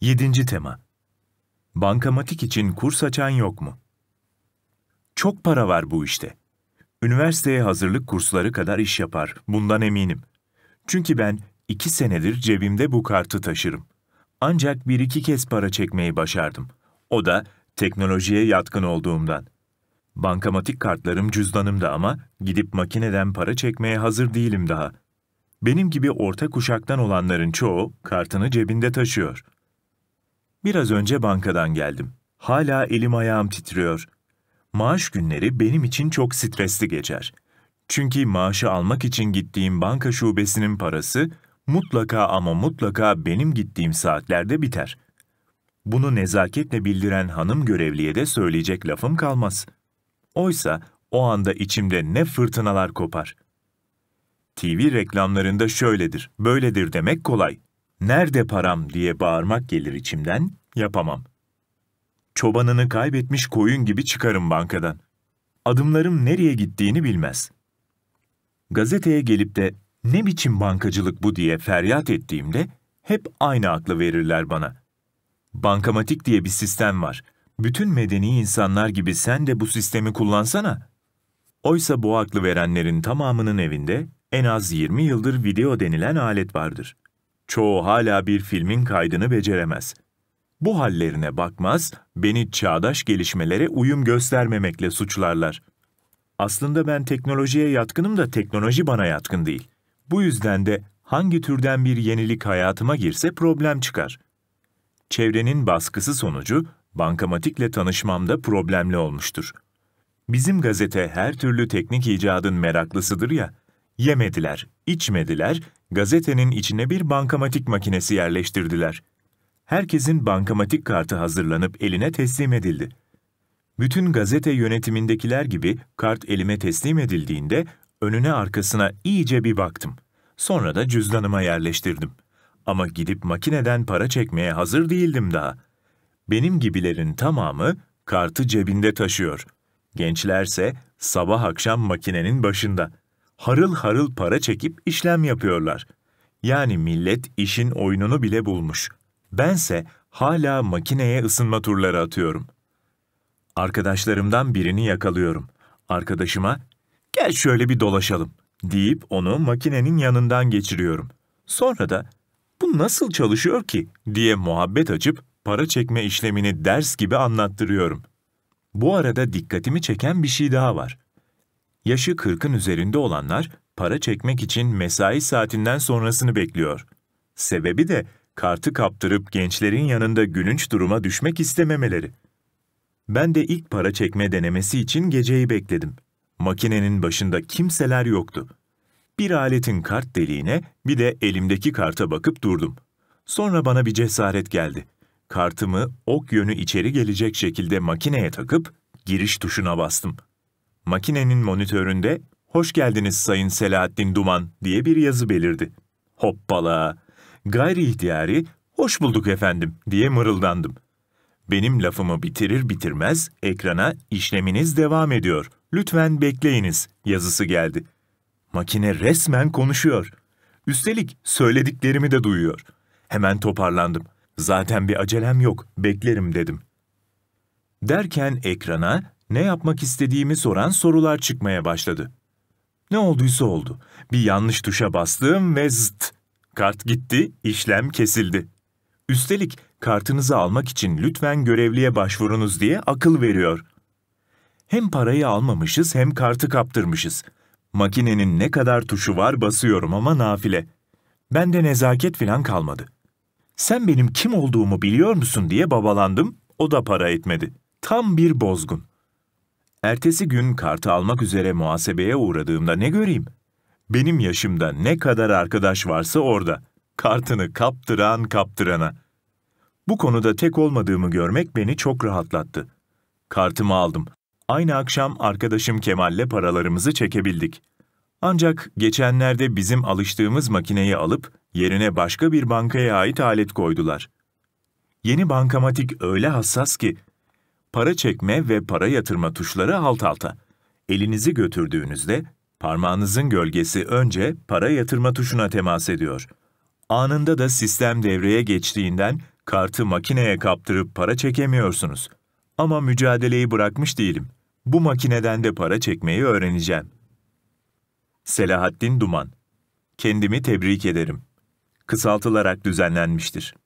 7. Tema Bankamatik için kurs açan yok mu? Çok para var bu işte. Üniversiteye hazırlık kursları kadar iş yapar, bundan eminim. Çünkü ben iki senedir cebimde bu kartı taşırım. Ancak bir iki kez para çekmeyi başardım. O da teknolojiye yatkın olduğumdan. Bankamatik kartlarım cüzdanımda ama gidip makineden para çekmeye hazır değilim daha. Benim gibi orta kuşaktan olanların çoğu kartını cebinde taşıyor.'' Biraz önce bankadan geldim. Hala elim ayağım titriyor. Maaş günleri benim için çok stresli geçer. Çünkü maaşı almak için gittiğim banka şubesinin parası mutlaka ama mutlaka benim gittiğim saatlerde biter. Bunu nezaketle bildiren hanım görevliye de söyleyecek lafım kalmaz. Oysa o anda içimde ne fırtınalar kopar. TV reklamlarında şöyledir, böyledir demek kolay. Nerede param diye bağırmak gelir içimden, Yapamam. Çobanını kaybetmiş koyun gibi çıkarım bankadan. Adımlarım nereye gittiğini bilmez. Gazeteye gelip de ne biçim bankacılık bu diye feryat ettiğimde hep aynı aklı verirler bana. Bankamatik diye bir sistem var. Bütün medeni insanlar gibi sen de bu sistemi kullansana. Oysa bu aklı verenlerin tamamının evinde en az 20 yıldır video denilen alet vardır. Çoğu hala bir filmin kaydını beceremez.'' Bu hallerine bakmaz, beni çağdaş gelişmelere uyum göstermemekle suçlarlar. Aslında ben teknolojiye yatkınım da teknoloji bana yatkın değil. Bu yüzden de hangi türden bir yenilik hayatıma girse problem çıkar. Çevrenin baskısı sonucu bankamatikle tanışmamda problemli olmuştur. Bizim gazete her türlü teknik icadın meraklısıdır ya, yemediler, içmediler, gazetenin içine bir bankamatik makinesi yerleştirdiler.'' herkesin bankamatik kartı hazırlanıp eline teslim edildi. Bütün gazete yönetimindekiler gibi kart elime teslim edildiğinde önüne arkasına iyice bir baktım. Sonra da cüzdanıma yerleştirdim. Ama gidip makineden para çekmeye hazır değildim daha. Benim gibilerin tamamı kartı cebinde taşıyor. Gençlerse sabah akşam makinenin başında. Harıl harıl para çekip işlem yapıyorlar. Yani millet işin oyununu bile bulmuş.'' Bense hala makineye ısınma turları atıyorum. Arkadaşlarımdan birini yakalıyorum. Arkadaşıma, gel şöyle bir dolaşalım deyip onu makinenin yanından geçiriyorum. Sonra da, bu nasıl çalışıyor ki diye muhabbet açıp para çekme işlemini ders gibi anlattırıyorum. Bu arada dikkatimi çeken bir şey daha var. Yaşı 40'ın üzerinde olanlar para çekmek için mesai saatinden sonrasını bekliyor. Sebebi de kartı kaptırıp gençlerin yanında gününç duruma düşmek istememeleri. Ben de ilk para çekme denemesi için geceyi bekledim. Makinenin başında kimseler yoktu. Bir aletin kart deliğine bir de elimdeki karta bakıp durdum. Sonra bana bir cesaret geldi. Kartımı ok yönü içeri gelecek şekilde makineye takıp giriş tuşuna bastım. Makinenin monitöründe ''Hoş geldiniz Sayın Selahattin Duman'' diye bir yazı belirdi. Hoppala! Gayri ihtiyari, hoş bulduk efendim diye mırıldandım. Benim lafımı bitirir bitirmez ekrana işleminiz devam ediyor. Lütfen bekleyiniz yazısı geldi. Makine resmen konuşuyor. Üstelik söylediklerimi de duyuyor. Hemen toparlandım. Zaten bir acelem yok, beklerim dedim. Derken ekrana ne yapmak istediğimi soran sorular çıkmaya başladı. Ne olduysa oldu. Bir yanlış tuşa bastım ve zıt Kart gitti, işlem kesildi. Üstelik kartınızı almak için lütfen görevliye başvurunuz diye akıl veriyor. Hem parayı almamışız hem kartı kaptırmışız. Makinenin ne kadar tuşu var basıyorum ama nafile. Bende nezaket filan kalmadı. Sen benim kim olduğumu biliyor musun diye babalandım, o da para etmedi. Tam bir bozgun. Ertesi gün kartı almak üzere muhasebeye uğradığımda ne göreyim? Benim yaşımda ne kadar arkadaş varsa orada. Kartını kaptıran kaptırana. Bu konuda tek olmadığımı görmek beni çok rahatlattı. Kartımı aldım. Aynı akşam arkadaşım Kemal'le paralarımızı çekebildik. Ancak geçenlerde bizim alıştığımız makineyi alıp yerine başka bir bankaya ait alet koydular. Yeni bankamatik öyle hassas ki para çekme ve para yatırma tuşları alt alta. Elinizi götürdüğünüzde Parmağınızın gölgesi önce para yatırma tuşuna temas ediyor. Anında da sistem devreye geçtiğinden kartı makineye kaptırıp para çekemiyorsunuz. Ama mücadeleyi bırakmış değilim. Bu makineden de para çekmeyi öğreneceğim. Selahattin Duman Kendimi tebrik ederim. Kısaltılarak düzenlenmiştir.